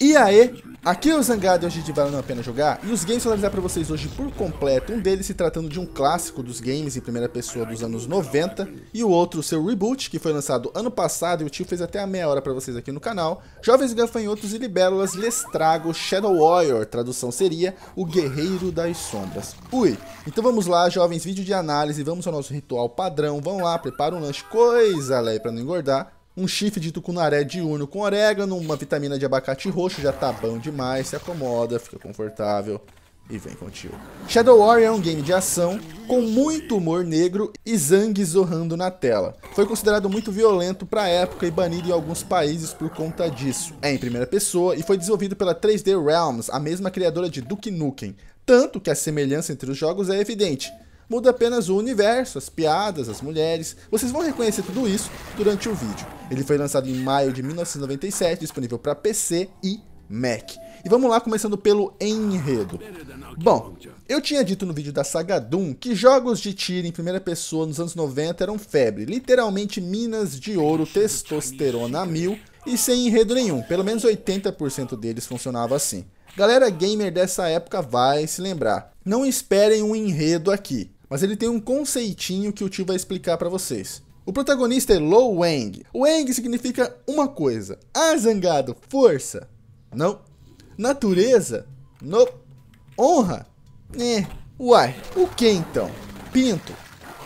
E aí, aqui é o Zangado e hoje de Valendo a Pena Jogar, e os games que eu vou analisar pra vocês hoje por completo, um deles se tratando de um clássico dos games em primeira pessoa dos anos 90, e o outro seu reboot, que foi lançado ano passado e o tio fez até a meia hora pra vocês aqui no canal, Jovens Gafanhotos e Libélulas Lestrago Shadow Warrior, tradução seria O Guerreiro das Sombras. Ui, então vamos lá jovens, vídeo de análise, vamos ao nosso ritual padrão, vão lá, prepara um lanche, coisa leve pra não engordar, um chifre de tucunaré de urno com orégano, uma vitamina de abacate roxo, já tá bom demais, se acomoda, fica confortável e vem contigo. Shadow Warrior é um game de ação com muito humor negro e sangue zorrando na tela. Foi considerado muito violento para época e banido em alguns países por conta disso. É em primeira pessoa e foi desenvolvido pela 3D Realms, a mesma criadora de Duke Nukem. Tanto que a semelhança entre os jogos é evidente, Muda apenas o universo, as piadas, as mulheres. Vocês vão reconhecer tudo isso durante o vídeo. Ele foi lançado em maio de 1997, disponível para PC e Mac. E vamos lá, começando pelo enredo. Bom, eu tinha dito no vídeo da Saga Doom que jogos de tiro em primeira pessoa nos anos 90 eram febre, literalmente minas de ouro, testosterona mil e sem enredo nenhum, pelo menos 80% deles funcionava assim. Galera gamer dessa época vai se lembrar. Não esperem um enredo aqui mas ele tem um conceitinho que o tio vai explicar para vocês. O protagonista é Lo Wang. Wang significa uma coisa. Ah, zangado, força. Não. Natureza? Não. Honra? É. Uai, o que então? Pinto,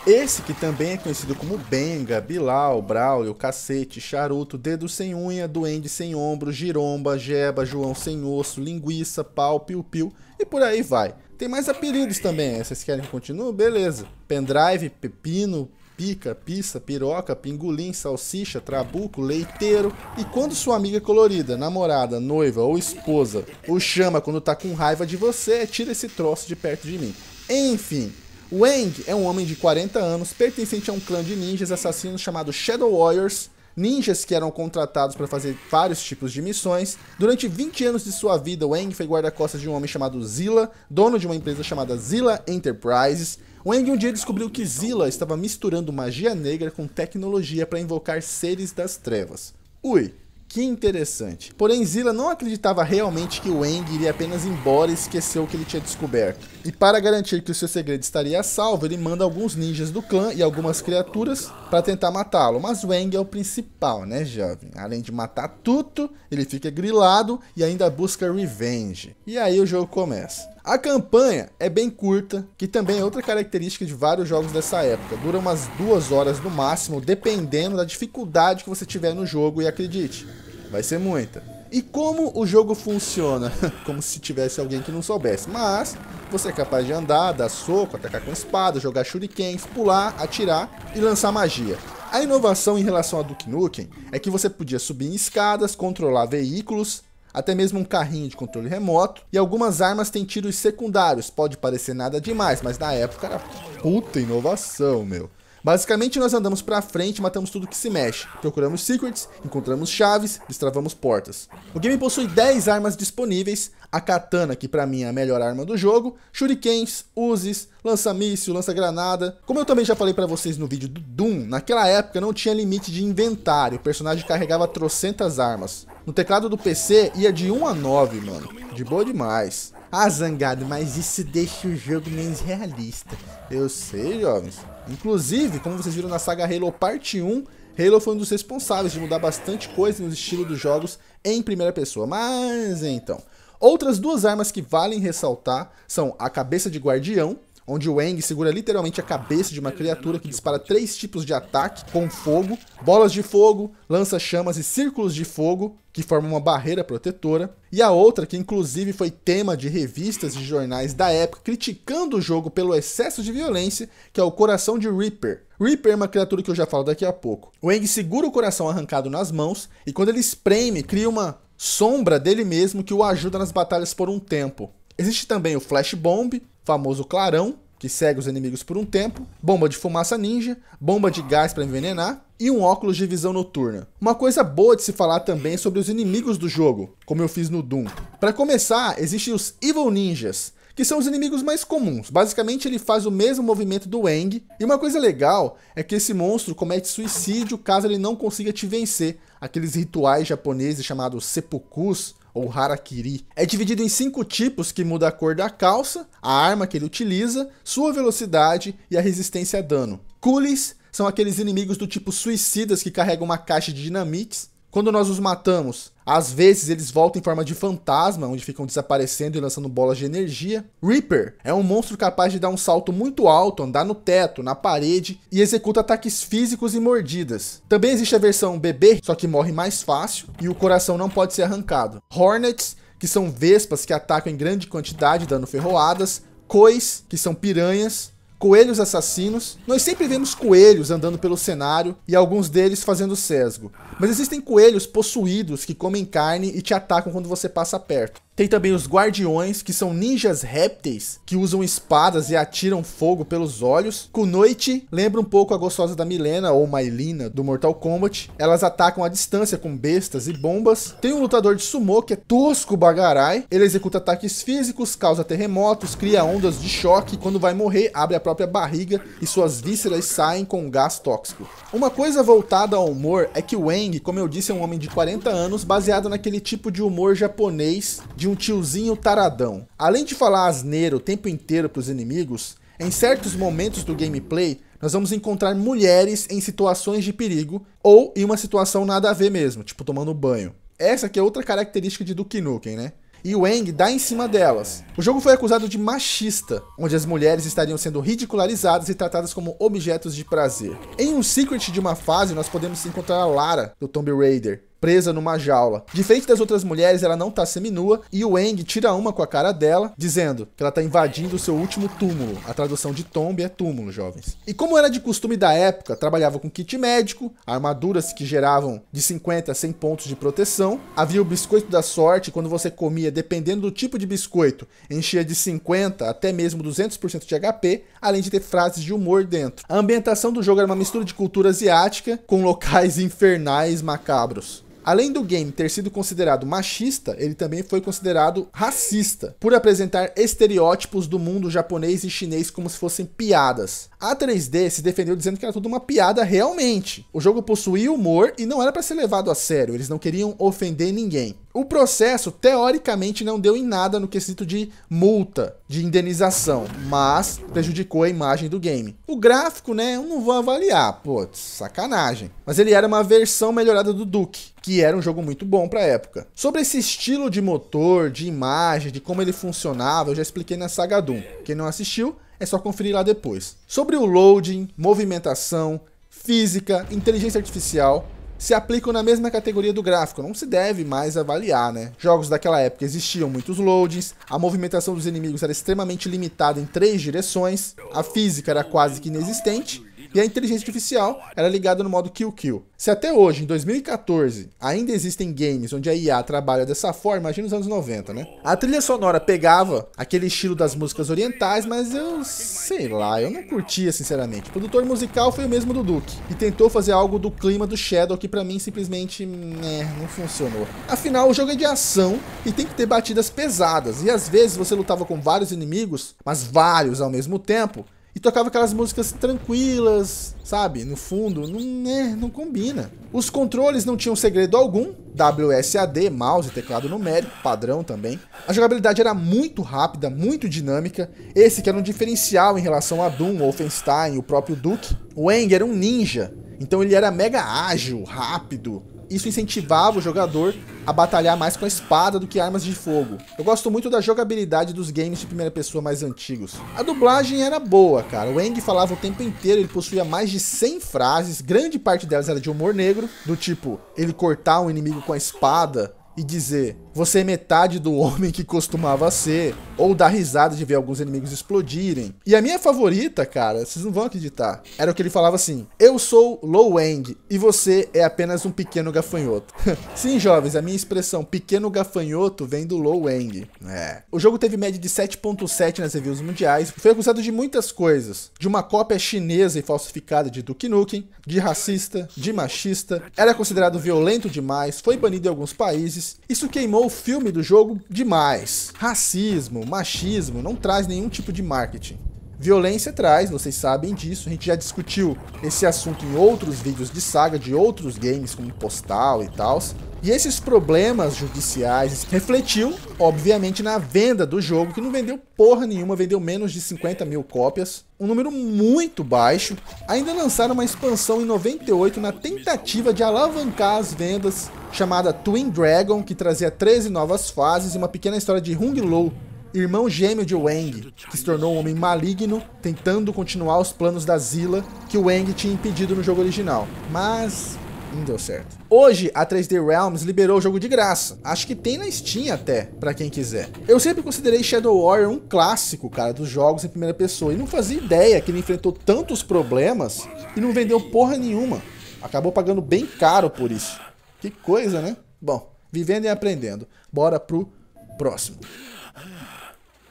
esse que também é conhecido como Benga, Bilal, Braulio, Cacete, Charuto, Dedo Sem Unha, Duende Sem Ombro, Giromba, Jeba, João Sem Osso, Linguiça, Pau, Piu Piu e por aí vai. Tem mais apelidos também, é, vocês querem que continue? Beleza. Pendrive, Pepino, Pica, Pissa, Piroca, pingulim, Salsicha, Trabuco, Leiteiro. E quando sua amiga é colorida, namorada, noiva ou esposa o chama quando tá com raiva de você, tira esse troço de perto de mim. Enfim, Wang é um homem de 40 anos, pertencente a um clã de ninjas assassinos chamado Shadow Warriors, ninjas que eram contratados para fazer vários tipos de missões. Durante 20 anos de sua vida, Wang foi guarda-costas de um homem chamado Zilla, dono de uma empresa chamada Zilla Enterprises. Wang um dia descobriu que Zilla estava misturando magia negra com tecnologia para invocar seres das trevas. Ui, que interessante. Porém, Zilla não acreditava realmente que o Wang iria apenas embora e esqueceu o que ele tinha descoberto. E para garantir que o seu segredo estaria a salvo, ele manda alguns ninjas do clã e algumas criaturas para tentar matá-lo. Mas o é o principal, né, jovem? Além de matar tudo, ele fica grilado e ainda busca revenge. E aí o jogo começa. A campanha é bem curta, que também é outra característica de vários jogos dessa época. Dura umas duas horas no máximo, dependendo da dificuldade que você tiver no jogo, e acredite, vai ser muita. E como o jogo funciona? como se tivesse alguém que não soubesse, mas você é capaz de andar, dar soco, atacar com espada, jogar shurikens, pular, atirar e lançar magia. A inovação em relação a Duke Nukem é que você podia subir em escadas, controlar veículos até mesmo um carrinho de controle remoto, e algumas armas têm tiros secundários, pode parecer nada demais, mas na época era puta inovação, meu. Basicamente, nós andamos pra frente, matamos tudo que se mexe, procuramos secrets, encontramos chaves, destravamos portas. O game possui 10 armas disponíveis, a katana, que pra mim é a melhor arma do jogo, shurikens, uses, lança-míssil, lança-granada. Como eu também já falei pra vocês no vídeo do Doom, naquela época não tinha limite de inventário, o personagem carregava trocentas armas. No teclado do PC ia de 1 a 9, mano. De boa demais. Ah, zangado, mas isso deixa o jogo menos realista. Eu sei, jovens. Inclusive, como vocês viram na saga Halo Parte 1, Halo foi um dos responsáveis de mudar bastante coisa no estilo dos jogos em primeira pessoa. Mas então. Outras duas armas que valem ressaltar são a cabeça de guardião onde o Wang segura literalmente a cabeça de uma criatura que dispara três tipos de ataque com fogo, bolas de fogo, lança-chamas e círculos de fogo, que formam uma barreira protetora, e a outra que inclusive foi tema de revistas e jornais da época criticando o jogo pelo excesso de violência, que é o coração de Reaper, Reaper é uma criatura que eu já falo daqui a pouco. O Wang segura o coração arrancado nas mãos e quando ele espreme, cria uma sombra dele mesmo que o ajuda nas batalhas por um tempo. Existe também o Flash Bomb, famoso clarão, que segue os inimigos por um tempo, bomba de fumaça ninja, bomba de gás para envenenar e um óculos de visão noturna. Uma coisa boa de se falar também sobre os inimigos do jogo, como eu fiz no Doom. Para começar, existem os Evil Ninjas, que são os inimigos mais comuns. Basicamente, ele faz o mesmo movimento do Wang. E uma coisa legal é que esse monstro comete suicídio caso ele não consiga te vencer. Aqueles rituais japoneses chamados seppukus, ou harakiri. É dividido em cinco tipos que muda a cor da calça, a arma que ele utiliza, sua velocidade e a resistência a dano. Coolies são aqueles inimigos do tipo suicidas que carregam uma caixa de dinamites. Quando nós os matamos, às vezes eles voltam em forma de fantasma, onde ficam desaparecendo e lançando bolas de energia. Reaper é um monstro capaz de dar um salto muito alto, andar no teto, na parede e executa ataques físicos e mordidas. Também existe a versão bebê, só que morre mais fácil e o coração não pode ser arrancado. Hornets, que são vespas que atacam em grande quantidade, dando ferroadas. Cois, que são piranhas, coelhos assassinos. Nós sempre vemos coelhos andando pelo cenário e alguns deles fazendo sesgo. Mas existem coelhos possuídos que comem carne e te atacam quando você passa perto. Tem também os guardiões, que são ninjas répteis, que usam espadas e atiram fogo pelos olhos. Kunoichi lembra um pouco a gostosa da Milena, ou Mailina, do Mortal Kombat. Elas atacam à distância com bestas e bombas. Tem um lutador de sumô, que é tosco bagarai. Ele executa ataques físicos, causa terremotos, cria ondas de choque. Quando vai morrer, abre a própria barriga e suas vísceras saem com um gás tóxico. Uma coisa voltada ao humor é que o Wang, como eu disse, é um homem de 40 anos, baseado naquele tipo de humor japonês de um tiozinho taradão. Além de falar asneiro o tempo inteiro para os inimigos, em certos momentos do gameplay nós vamos encontrar mulheres em situações de perigo ou em uma situação nada a ver mesmo, tipo tomando banho. Essa que é outra característica de Duke Nukem, né? E o Eng dá em cima delas. O jogo foi acusado de machista, onde as mulheres estariam sendo ridicularizadas e tratadas como objetos de prazer. Em um secret de uma fase, nós podemos encontrar a Lara, do Tomb Raider, presa numa jaula. Diferente das outras mulheres, ela não tá seminua e o Eng tira uma com a cara dela, dizendo que ela tá invadindo o seu último túmulo. A tradução de tombe é túmulo, jovens. E como era de costume da época, trabalhava com kit médico, armaduras que geravam de 50 a 100 pontos de proteção, havia o biscoito da sorte, quando você comia, dependendo do tipo de biscoito, enchia de 50 até mesmo 200% de HP, além de ter frases de humor dentro. A ambientação do jogo era uma mistura de cultura asiática com locais infernais macabros. Além do game ter sido considerado machista, ele também foi considerado racista, por apresentar estereótipos do mundo japonês e chinês como se fossem piadas. A 3D se defendeu dizendo que era tudo uma piada realmente. O jogo possuía humor e não era para ser levado a sério, eles não queriam ofender ninguém. O processo, teoricamente, não deu em nada no quesito de multa, de indenização, mas prejudicou a imagem do game. O gráfico, né, eu não vou avaliar, pô, sacanagem. Mas ele era uma versão melhorada do Duke, que era um jogo muito bom pra época. Sobre esse estilo de motor, de imagem, de como ele funcionava, eu já expliquei na Saga Doom. Quem não assistiu, é só conferir lá depois. Sobre o loading, movimentação, física, inteligência artificial, se aplicam na mesma categoria do gráfico, não se deve mais avaliar, né? Jogos daquela época existiam muitos loadings, a movimentação dos inimigos era extremamente limitada em três direções, a física era quase que inexistente e a inteligência artificial era é ligada no modo Kill Kill. Se até hoje, em 2014, ainda existem games onde a IA trabalha dessa forma, imagina os anos 90, né? A trilha sonora pegava aquele estilo das músicas orientais, mas eu sei lá, eu não curtia sinceramente. O produtor musical foi o mesmo do Duke e tentou fazer algo do clima do Shadow que para mim simplesmente né, não funcionou. Afinal, o jogo é de ação e tem que ter batidas pesadas e às vezes você lutava com vários inimigos, mas vários ao mesmo tempo e tocava aquelas músicas tranquilas, sabe? No fundo, não, né? não combina. Os controles não tinham segredo algum, WSAD, mouse, teclado numérico, padrão também. A jogabilidade era muito rápida, muito dinâmica, esse que era um diferencial em relação a Doom, Wolfenstein, o próprio Duke. O Eng era um ninja, então ele era mega ágil, rápido, isso incentivava o jogador a batalhar mais com a espada do que armas de fogo. Eu gosto muito da jogabilidade dos games de primeira pessoa mais antigos. A dublagem era boa, cara. O Eng falava o tempo inteiro, ele possuía mais de 100 frases, grande parte delas era de humor negro, do tipo ele cortar um inimigo com a espada, e dizer você é metade do homem que costumava ser, ou dar risada de ver alguns inimigos explodirem. E a minha favorita, cara, vocês não vão acreditar, era o que ele falava assim: Eu sou low Wang e você é apenas um pequeno gafanhoto. Sim, jovens, a minha expressão pequeno gafanhoto vem do low Wang. É. O jogo teve média de 7,7 nas reviews mundiais, foi acusado de muitas coisas: de uma cópia chinesa e falsificada de Duke Nukem, de racista, de machista, era considerado violento demais, foi banido em alguns países isso queimou o filme do jogo demais. Racismo, machismo, não traz nenhum tipo de marketing. Violência traz, vocês sabem disso, a gente já discutiu esse assunto em outros vídeos de saga, de outros games, como Postal e tal. E esses problemas judiciais refletiu, obviamente, na venda do jogo, que não vendeu porra nenhuma, vendeu menos de 50 mil cópias, um número muito baixo. Ainda lançaram uma expansão em 98 na tentativa de alavancar as vendas, chamada Twin Dragon, que trazia 13 novas fases e uma pequena história de Hung Low irmão gêmeo de Wang, que se tornou um homem maligno, tentando continuar os planos da Zilla que o Wang tinha impedido no jogo original. Mas não deu certo. Hoje, a 3D Realms liberou o jogo de graça. Acho que tem na Steam até, para quem quiser. Eu sempre considerei Shadow Warrior um clássico, cara, dos jogos em primeira pessoa. E não fazia ideia que ele enfrentou tantos problemas e não vendeu porra nenhuma. Acabou pagando bem caro por isso. Que coisa, né? Bom, vivendo e aprendendo. Bora pro próximo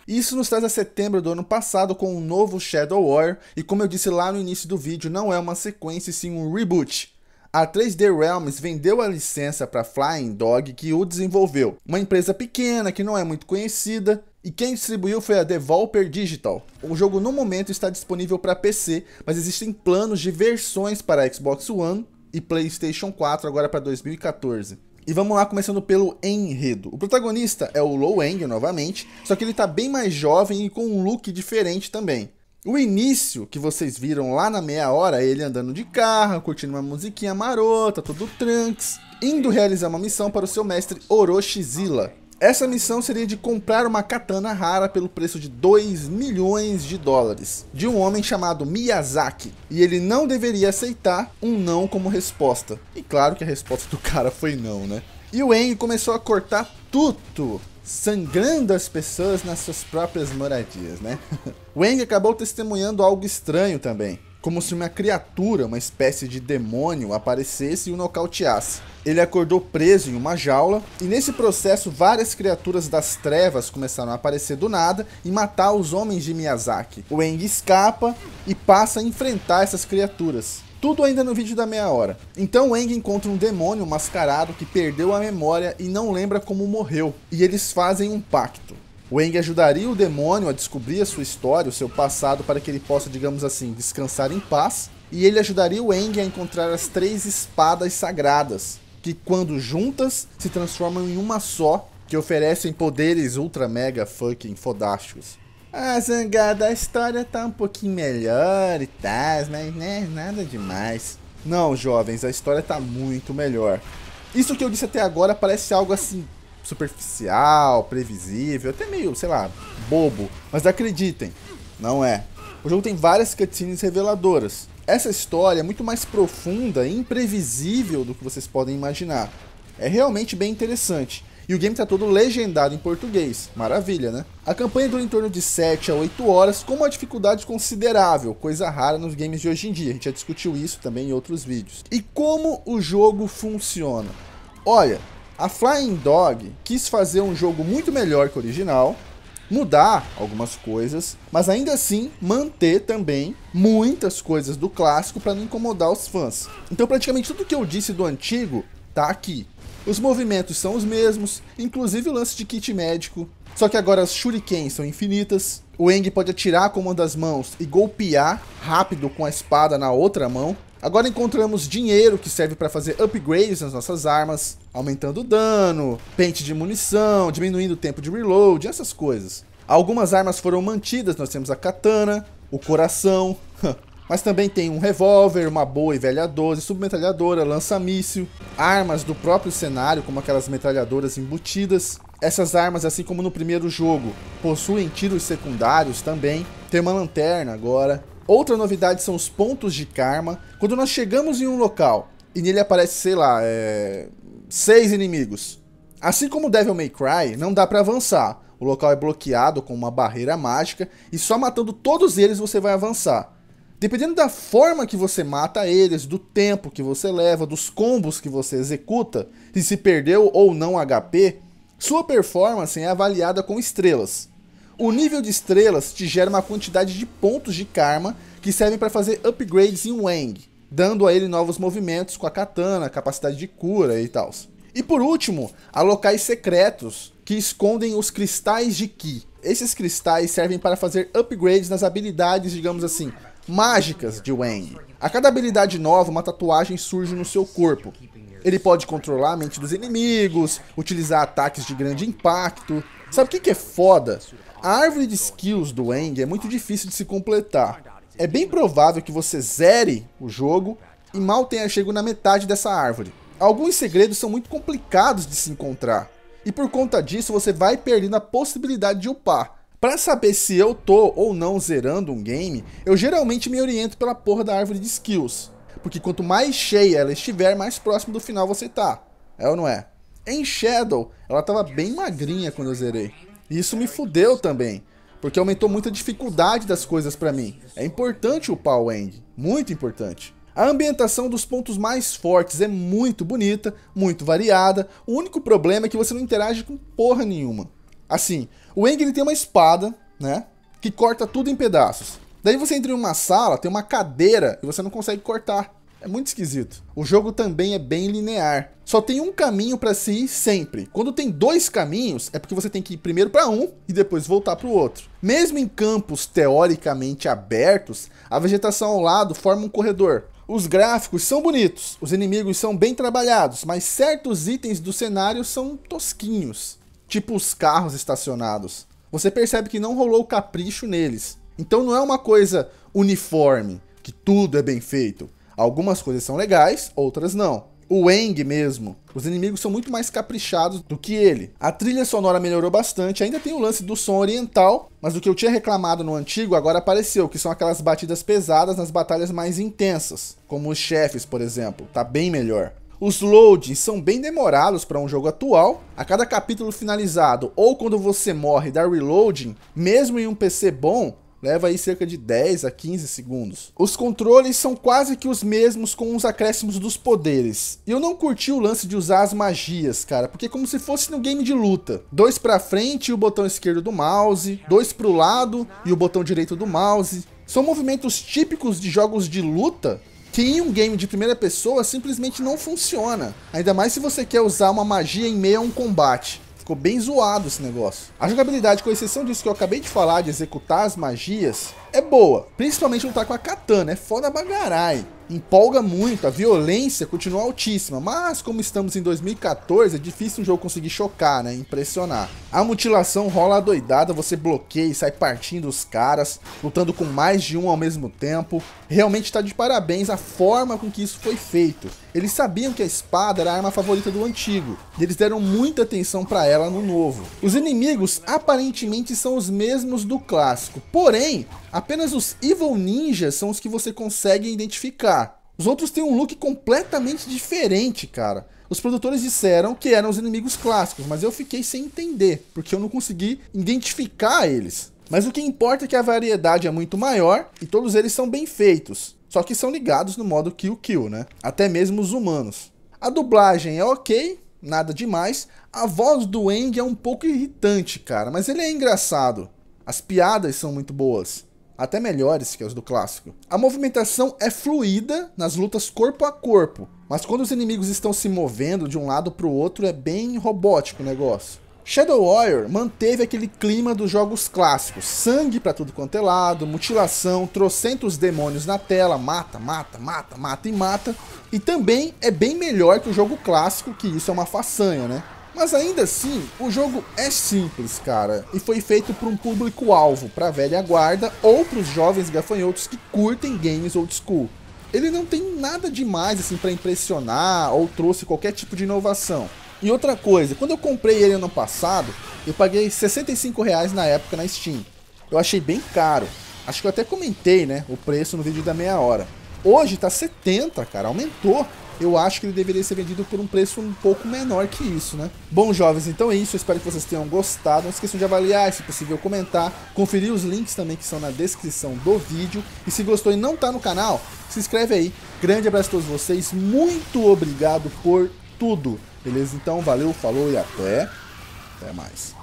isso nos traz a setembro do ano passado com um novo Shadow War, e como eu disse lá no início do vídeo, não é uma sequência, sim um reboot. A 3D Realms vendeu a licença para Flying Dog, que o desenvolveu. Uma empresa pequena que não é muito conhecida, e quem distribuiu foi a Devolver Digital. O jogo no momento está disponível para PC, mas existem planos de versões para Xbox One e PlayStation 4 agora para 2014. E vamos lá, começando pelo enredo. O protagonista é o Low novamente, só que ele tá bem mais jovem e com um look diferente também. O início que vocês viram lá na meia hora, é ele andando de carro, curtindo uma musiquinha marota, todo trunks, indo realizar uma missão para o seu mestre Orochizila. Essa missão seria de comprar uma katana rara pelo preço de 2 milhões de dólares, de um homem chamado Miyazaki, e ele não deveria aceitar um não como resposta. E claro que a resposta do cara foi não, né? E o Eng começou a cortar tudo, sangrando as pessoas nas suas próprias moradias, né? O Eng acabou testemunhando algo estranho também como se uma criatura, uma espécie de demônio, aparecesse e o nocauteasse. Ele acordou preso em uma jaula, e nesse processo várias criaturas das trevas começaram a aparecer do nada e matar os homens de Miyazaki. O Eng escapa e passa a enfrentar essas criaturas. Tudo ainda no vídeo da meia hora. Então o Eng encontra um demônio mascarado que perdeu a memória e não lembra como morreu. E eles fazem um pacto. Wang ajudaria o demônio a descobrir a sua história, o seu passado, para que ele possa, digamos assim, descansar em paz. E ele ajudaria o Wang a encontrar as três espadas sagradas, que quando juntas se transformam em uma só, que oferecem poderes ultra mega fucking fodásticos. Ah, zangada, a história tá um pouquinho melhor e tal, mas né, nada demais. Não, jovens, a história tá muito melhor. Isso que eu disse até agora parece algo assim superficial, previsível, até meio, sei lá, bobo. Mas acreditem, não é. O jogo tem várias cutscenes reveladoras. Essa história é muito mais profunda e imprevisível do que vocês podem imaginar. É realmente bem interessante. E o game está todo legendado em português. Maravilha, né? A campanha dura em torno de 7 a 8 horas, com uma dificuldade considerável, coisa rara nos games de hoje em dia. A gente já discutiu isso também em outros vídeos. E como o jogo funciona? Olha, a Flying Dog quis fazer um jogo muito melhor que o original, mudar algumas coisas, mas ainda assim manter também muitas coisas do clássico para não incomodar os fãs. Então praticamente tudo que eu disse do antigo tá aqui. Os movimentos são os mesmos, inclusive o lance de kit médico, só que agora as shurikens são infinitas. O Eng pode atirar com uma das mãos e golpear rápido com a espada na outra mão. Agora encontramos dinheiro que serve para fazer upgrades nas nossas armas aumentando o dano, pente de munição, diminuindo o tempo de reload, essas coisas. Algumas armas foram mantidas, nós temos a katana, o coração, mas também tem um revólver, uma boa e velha 12, submetralhadora, lança-míssil, armas do próprio cenário, como aquelas metralhadoras embutidas. Essas armas, assim como no primeiro jogo, possuem tiros secundários também. Tem uma lanterna agora. Outra novidade são os pontos de karma. Quando nós chegamos em um local e nele aparece, sei lá, é seis inimigos. Assim como Devil May Cry, não dá para avançar. O local é bloqueado com uma barreira mágica e só matando todos eles você vai avançar. Dependendo da forma que você mata eles, do tempo que você leva, dos combos que você executa, e se perdeu ou não HP, sua performance é avaliada com estrelas. O nível de estrelas te gera uma quantidade de pontos de karma que servem para fazer upgrades em Wang dando a ele novos movimentos com a katana, capacidade de cura e tal. E por último, há locais secretos que escondem os cristais de Ki. Esses cristais servem para fazer upgrades nas habilidades, digamos assim, mágicas de Wang. A cada habilidade nova, uma tatuagem surge no seu corpo. Ele pode controlar a mente dos inimigos, utilizar ataques de grande impacto. Sabe o que, que é foda? A árvore de skills do Wang é muito difícil de se completar. É bem provável que você zere o jogo e mal tenha chegado na metade dessa árvore. Alguns segredos são muito complicados de se encontrar, e por conta disso você vai perdendo a possibilidade de upar. Para saber se eu tô ou não zerando um game, eu geralmente me oriento pela porra da árvore de skills, porque quanto mais cheia ela estiver, mais próximo do final você tá. É ou não é? Em Shadow, ela tava bem magrinha quando eu zerei. E isso me fudeu também, porque aumentou muito a dificuldade das coisas para mim. É importante upar o End, muito importante. A ambientação dos pontos mais fortes é muito bonita, muito variada. O único problema é que você não interage com porra nenhuma. Assim, o Eng tem uma espada, né? Que corta tudo em pedaços. Daí você entra em uma sala, tem uma cadeira e você não consegue cortar. É muito esquisito. O jogo também é bem linear. Só tem um caminho para se ir sempre. Quando tem dois caminhos, é porque você tem que ir primeiro para um e depois voltar para o outro. Mesmo em campos teoricamente abertos, a vegetação ao lado forma um corredor. Os gráficos são bonitos, os inimigos são bem trabalhados, mas certos itens do cenário são tosquinhos, tipo os carros estacionados. Você percebe que não rolou capricho neles. Então não é uma coisa uniforme, que tudo é bem feito. Algumas coisas são legais, outras não. O Eng mesmo. Os inimigos são muito mais caprichados do que ele. A trilha sonora melhorou bastante, ainda tem o lance do som oriental, mas o que eu tinha reclamado no antigo agora apareceu, que são aquelas batidas pesadas nas batalhas mais intensas, como os chefes, por exemplo. Tá bem melhor. Os loadings são bem demorados para um jogo atual. A cada capítulo finalizado ou quando você morre da reloading, mesmo em um PC bom, leva aí cerca de 10 a 15 segundos. Os controles são quase que os mesmos com os acréscimos dos poderes. E eu não curti o lance de usar as magias, cara, porque é como se fosse no game de luta. Dois para frente e o botão esquerdo do mouse, dois para o lado e o botão direito do mouse. São movimentos típicos de jogos de luta que em um game de primeira pessoa simplesmente não funciona. Ainda mais se você quer usar uma magia em meio a um combate. Ficou bem zoado esse negócio. A jogabilidade, com exceção disso que eu acabei de falar, de executar as magias, é boa. Principalmente lutar com a katana, é foda bagarai empolga muito, a violência continua altíssima, mas como estamos em 2014, é difícil um jogo conseguir chocar, né, impressionar. A mutilação rola doidada, você bloqueia e sai partindo os caras, lutando com mais de um ao mesmo tempo. Realmente está de parabéns a forma com que isso foi feito. Eles sabiam que a espada era a arma favorita do antigo, e eles deram muita atenção para ela no novo. Os inimigos aparentemente são os mesmos do clássico, porém, apenas os Evil Ninjas são os que você consegue identificar. Os outros têm um look completamente diferente, cara. Os produtores disseram que eram os inimigos clássicos, mas eu fiquei sem entender, porque eu não consegui identificar eles. Mas o que importa é que a variedade é muito maior e todos eles são bem feitos, só que são ligados no modo Kill Kill, né? Até mesmo os humanos. A dublagem é ok, nada demais. A voz do Eng é um pouco irritante, cara, mas ele é engraçado. As piadas são muito boas até melhores que as do clássico. A movimentação é fluida nas lutas corpo a corpo, mas quando os inimigos estão se movendo de um lado para o outro é bem robótico o negócio. Shadow Warrior manteve aquele clima dos jogos clássicos, sangue para tudo quanto é lado, mutilação, trocentos demônios na tela, mata, mata, mata, mata e mata, e também é bem melhor que o jogo clássico, que isso é uma façanha, né? Mas ainda assim, o jogo é simples, cara, e foi feito para um público-alvo, para a velha guarda ou para os jovens gafanhotos que curtem games old school. Ele não tem nada demais assim para impressionar ou trouxe qualquer tipo de inovação. E outra coisa, quando eu comprei ele ano passado, eu paguei 65 reais na época na Steam. Eu achei bem caro. Acho que eu até comentei, né, o preço no vídeo da meia hora. Hoje tá 70, cara, aumentou eu acho que ele deveria ser vendido por um preço um pouco menor que isso, né? Bom, jovens, então é isso. Eu espero que vocês tenham gostado. Não esqueçam de avaliar, se possível comentar, conferir os links também que são na descrição do vídeo. E se gostou e não está no canal, se inscreve aí. Grande abraço a todos vocês. Muito obrigado por tudo. Beleza? Então, valeu, falou e até, até mais.